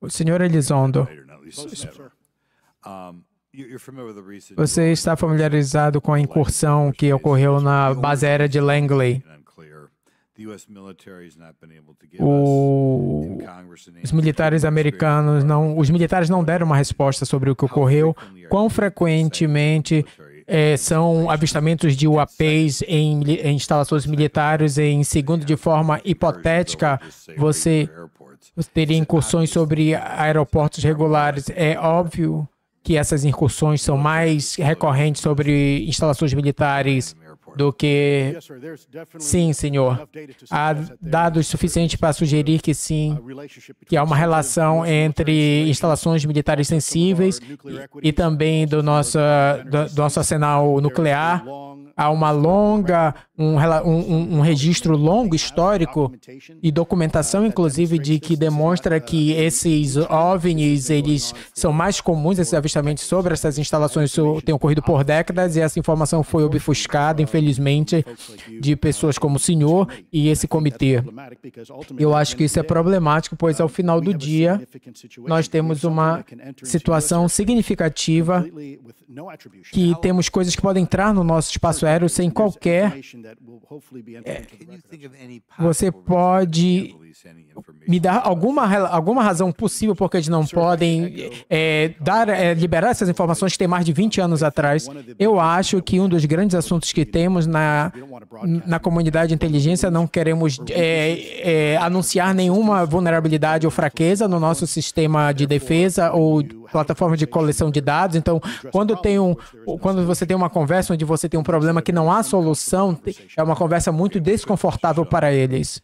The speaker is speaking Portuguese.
O senhor Elizondo. Você está familiarizado com a incursão que ocorreu na base aérea de Langley. os militares americanos não, os militares não deram uma resposta sobre o que ocorreu. Quão frequentemente é, são avistamentos de UAPs em, em instalações militares? Em segundo, de forma hipotética, você você teria incursões sobre aeroportos regulares. É óbvio que essas incursões são mais recorrentes sobre instalações militares do que sim, senhor. Há dados suficientes para sugerir que sim, que há uma relação entre instalações militares sensíveis e, e também do nosso, do, do nosso arsenal nuclear. Há uma longa, um, um, um registro longo, histórico, e documentação, inclusive, de que demonstra que esses OVNIs, eles são mais comuns, esses avistamentos sobre essas instalações têm ocorrido por décadas, e essa informação foi obfuscada, infelizmente, de pessoas como o senhor e esse comitê. Eu acho que isso é problemático, pois ao final do dia, nós temos uma situação significativa que temos coisas que podem entrar no nosso espaço atmosfero sem qualquer. É, você pode me dá alguma, alguma razão possível porque eles não podem é, dar, é, liberar essas informações que tem mais de 20 anos atrás. Eu acho que um dos grandes assuntos que temos na, na comunidade de inteligência, não queremos é, é, anunciar nenhuma vulnerabilidade ou fraqueza no nosso sistema de defesa ou plataforma de coleção de dados. Então, quando, tem um, quando você tem uma conversa onde você tem um problema que não há solução, é uma conversa muito desconfortável para eles.